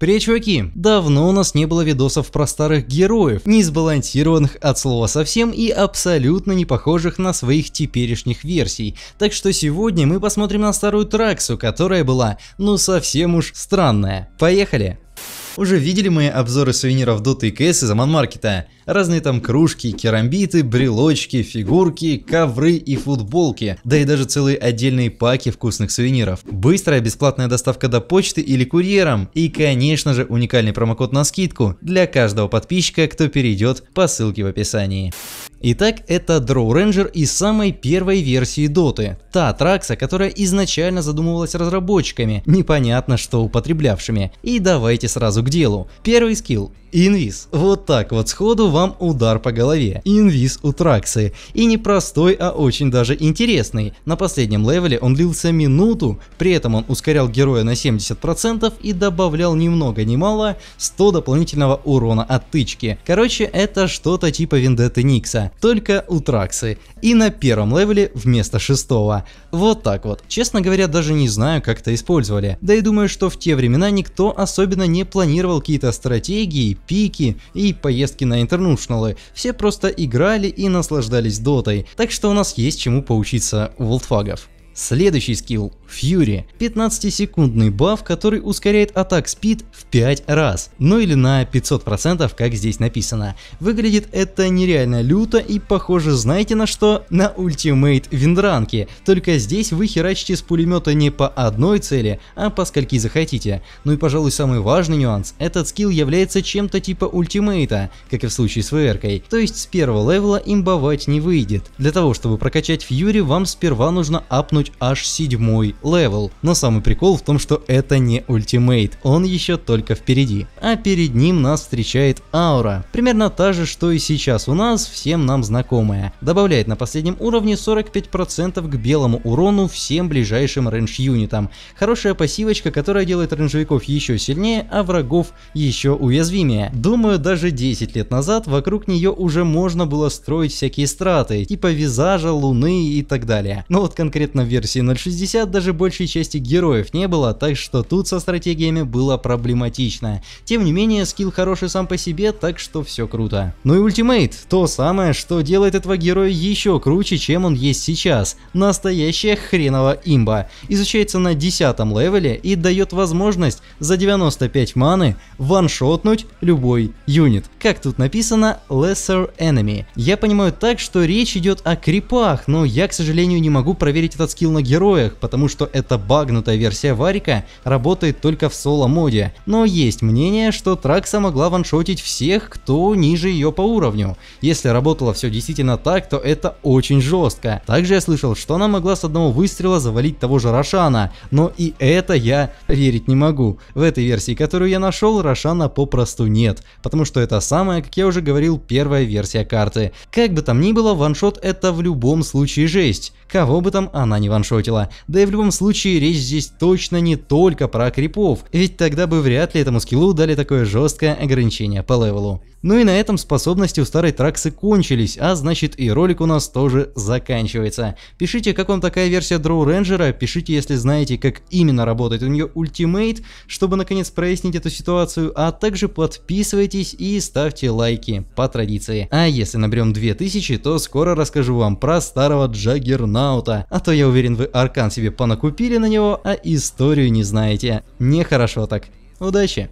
Привет, чуваки! Давно у нас не было видосов про старых героев, не сбалансированных от слова совсем и абсолютно не похожих на своих теперешних версий. Так что сегодня мы посмотрим на старую Траксу, которая была ну совсем уж странная. Поехали! Уже видели мои обзоры сувениров Dota и CS из Аманмаркета? Разные там кружки, керамбиты, брелочки, фигурки, ковры и футболки, да и даже целые отдельные паки вкусных сувениров. Быстрая бесплатная доставка до почты или курьером. И, конечно же, уникальный промокод на скидку для каждого подписчика, кто перейдет по ссылке в описании. Итак, это Draw Ranger из самой первой версии Доты, та тракса, которая изначально задумывалась разработчиками, непонятно что употреблявшими. И давайте сразу к делу. Первый скилл Инвиз. Вот так вот сходу вам удар по голове. Инвиз у Траксы. И не простой, а очень даже интересный. На последнем левеле он длился минуту, при этом он ускорял героя на 70% и добавлял ни много ни мало 100 дополнительного урона от тычки. Короче, это что-то типа Вендетты Никса, только у Траксы. И на первом левеле вместо шестого. Вот так вот. Честно говоря, даже не знаю, как это использовали. Да и думаю, что в те времена никто особенно не планировал какие-то стратегии пики и поездки на интернушналы. Все просто играли и наслаждались дотой, так что у нас есть чему поучиться у волтфагов. Следующий скилл – Фьюри, 15-секундный баф, который ускоряет атак спид в 5 раз, ну или на 500%, как здесь написано. Выглядит это нереально люто и похоже, знаете на что? На ультимейт виндранки, только здесь вы херачите с пулемета не по одной цели, а по скольки захотите. Ну и пожалуй самый важный нюанс – этот скилл является чем-то типа ультимейта, как и в случае с ВРкой, то есть с первого левела имбовать не выйдет. Для того, чтобы прокачать Фьюри, вам сперва нужно апнуть выкачивать аж седьмой левел. Но самый прикол в том, что это не ультимейт, он еще только впереди. А перед ним нас встречает аура, примерно та же, что и сейчас у нас, всем нам знакомая. Добавляет на последнем уровне 45% к белому урону всем ближайшим рейндж-юнитам. Хорошая пассивочка, которая делает рейнджевиков еще сильнее, а врагов еще уязвимее. Думаю, даже 10 лет назад вокруг нее уже можно было строить всякие страты, типа визажа, луны и так далее. Но вот конкретно в версии 0.60 даже большей части героев не было, так что тут со стратегиями было проблематично. Тем не менее, скилл хороший сам по себе, так что все круто. Ну и ультимейт, то самое, что делает этого героя еще круче, чем он есть сейчас. Настоящая хреново имба. Изучается на 10 левеле и дает возможность за 95 маны ваншотнуть любой юнит. Как тут написано, lesser enemy. Я понимаю так, что речь идет о крипах, но я, к сожалению, не могу проверить этот скилл скилл на героях, потому что эта багнутая версия Варика работает только в соло-моде, но есть мнение, что Тракса могла ваншотить всех, кто ниже ее по уровню. Если работало все действительно так, то это очень жестко. Также я слышал, что она могла с одного выстрела завалить того же Рошана, но и это я верить не могу. В этой версии, которую я нашел, Рошана попросту нет, потому что это самая, как я уже говорил, первая версия карты. Как бы там ни было, ваншот это в любом случае жесть, кого бы там она ни не ваншотила. Да и в любом случае речь здесь точно не только про крипов, ведь тогда бы вряд ли этому скиллу дали такое жесткое ограничение по левелу. Ну и на этом способности у старой траксы кончились, а значит и ролик у нас тоже заканчивается. Пишите, как вам такая версия Дроу Ranger, а пишите, если знаете, как именно работает у нее ультимейт, чтобы наконец прояснить эту ситуацию, а также подписывайтесь и ставьте лайки, по традиции. А если наберем 2000, то скоро расскажу вам про старого Джаггернаута, а то я уверен, вы аркан себе понакупили на него, а историю не знаете. Нехорошо так. Удачи!